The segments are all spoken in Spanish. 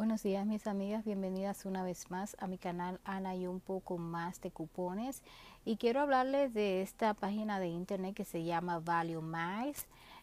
Buenos días mis amigas, bienvenidas una vez más a mi canal Ana y un poco más de cupones y quiero hablarles de esta página de internet que se llama Value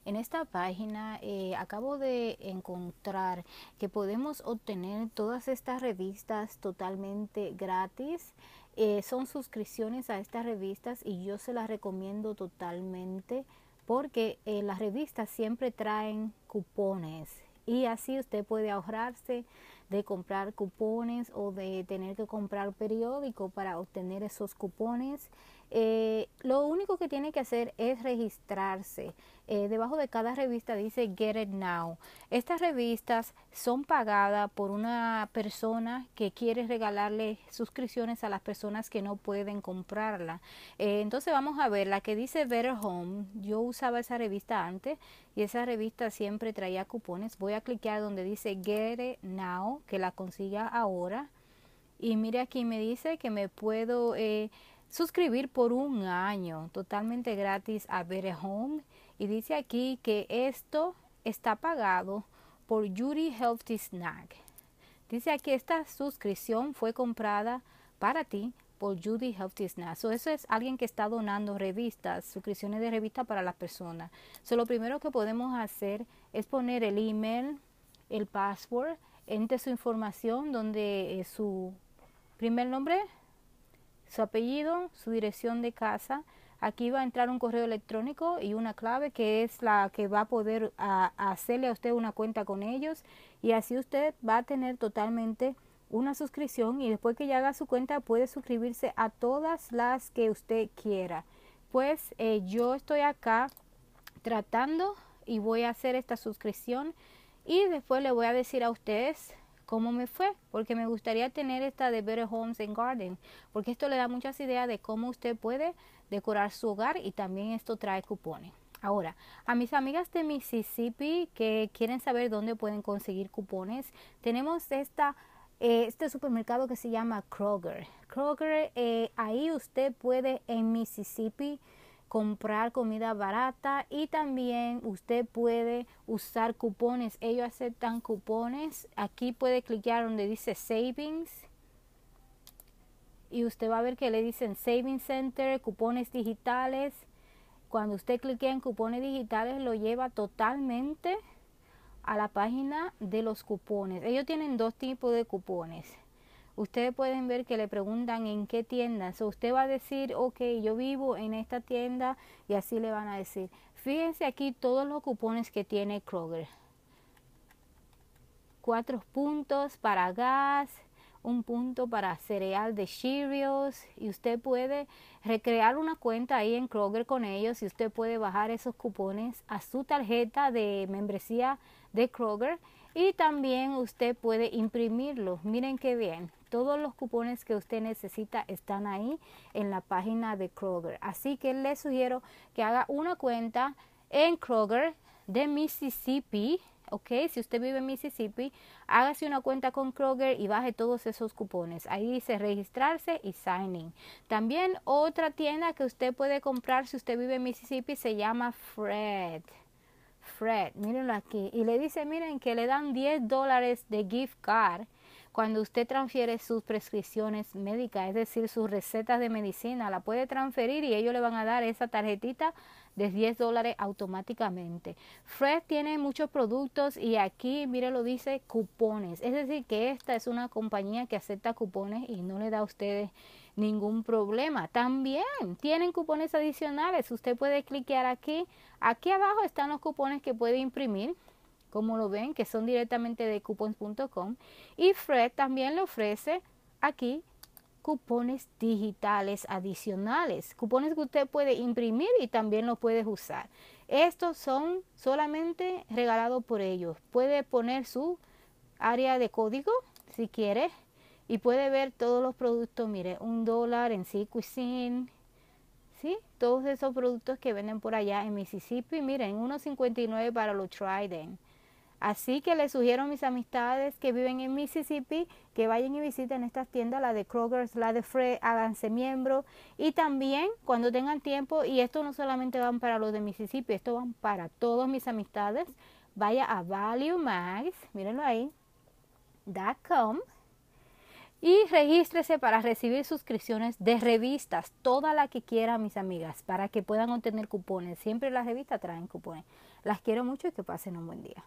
En esta página eh, acabo de encontrar que podemos obtener todas estas revistas totalmente gratis. Eh, son suscripciones a estas revistas y yo se las recomiendo totalmente porque eh, las revistas siempre traen cupones y así usted puede ahorrarse de comprar cupones o de tener que comprar periódico para obtener esos cupones eh, lo único que tiene que hacer es registrarse. Eh, debajo de cada revista dice Get It Now. Estas revistas son pagadas por una persona que quiere regalarle suscripciones a las personas que no pueden comprarla. Eh, entonces vamos a ver la que dice Better Home. Yo usaba esa revista antes y esa revista siempre traía cupones. Voy a clicar donde dice Get It Now, que la consiga ahora. Y mire aquí me dice que me puedo suscribir por un año totalmente gratis a Better Home. Y dice aquí que esto está pagado por Judy Healthy Snack. Dice aquí esta suscripción fue comprada para ti por Judy Healthy Snack. eso es alguien que está donando revistas, suscripciones de revistas para las personas. lo primero que podemos hacer es poner el email, el password, entre su información donde eh, su primer nombre, su apellido, su dirección de casa. Aquí va a entrar un correo electrónico y una clave que es la que va a poder hacerle a usted una cuenta con ellos y así usted va a tener totalmente una suscripción y después que ya haga su cuenta puede suscribirse a todas las que usted quiera. Pues eh, yo estoy acá tratando y voy a hacer esta suscripción y después le voy a decir a ustedes cómo me fue, porque me gustaría tener esta de Better Homes and Garden, porque esto le da muchas ideas de cómo usted puede decorar su hogar y también esto trae cupones. Ahora, a mis amigas de Mississippi que quieren saber dónde pueden conseguir cupones, tenemos esta, eh, este supermercado que se llama Kroger. Kroger, eh, ahí usted puede en Mississippi comprar comida barata y también usted puede usar cupones. Ellos aceptan cupones. Aquí puede cliquear donde dice savings y usted va a ver que le dicen savings center, cupones digitales. Cuando usted clique en cupones digitales lo lleva totalmente a la página de los cupones. Ellos tienen dos tipos de cupones Ustedes pueden ver que le preguntan en qué tienda. usted va a decir, ok, yo vivo en esta tienda y así le van a decir. Fíjense aquí todos los cupones que tiene Kroger. Cuatro puntos para gas, un punto para cereal de Cheerios y usted puede recrear una cuenta ahí en Kroger con ellos y usted puede bajar esos cupones a su tarjeta de membresía de Kroger y también usted puede imprimirlo Miren qué bien. Todos los cupones que usted necesita están ahí en la página de Kroger. Así que le sugiero que haga una cuenta en Kroger de Mississippi. Ok, si usted vive en Mississippi, hágase una cuenta con Kroger y baje todos esos cupones. Ahí dice registrarse y signing. También otra tienda que usted puede comprar si usted vive en Mississippi se llama Fred. Fred, mírenlo aquí, y le dice, miren, que le dan 10 dólares de gift card cuando usted transfiere sus prescripciones médicas, es decir, sus recetas de medicina, la puede transferir y ellos le van a dar esa tarjetita de 10 dólares automáticamente. Fred tiene muchos productos y aquí, mire, lo dice cupones. Es decir, que esta es una compañía que acepta cupones y no le da a ustedes ningún problema. También tienen cupones adicionales. Usted puede cliquear aquí. Aquí abajo están los cupones que puede imprimir, como lo ven, que son directamente de coupons.com. Y Fred también le ofrece aquí cupones digitales adicionales, cupones que usted puede imprimir y también los puedes usar. Estos son solamente regalados por ellos. Puede poner su área de código si quiere y puede ver todos los productos, mire, un dólar en Sea Cuisine, ¿sí? Todos esos productos que venden por allá en Mississippi, miren, 1.59 para los Trident. Así que les sugiero a mis amistades que viven en Mississippi que vayan y visiten estas tiendas, la de Kroger's, la de Fred, Avance miembro. Y también cuando tengan tiempo, y esto no solamente van para los de Mississippi, esto van para todos mis amistades, vaya a Max. mírenlo ahí, .com, y regístrese para recibir suscripciones de revistas, toda la que quiera mis amigas, para que puedan obtener cupones. Siempre las revistas traen cupones. Las quiero mucho y que pasen un buen día.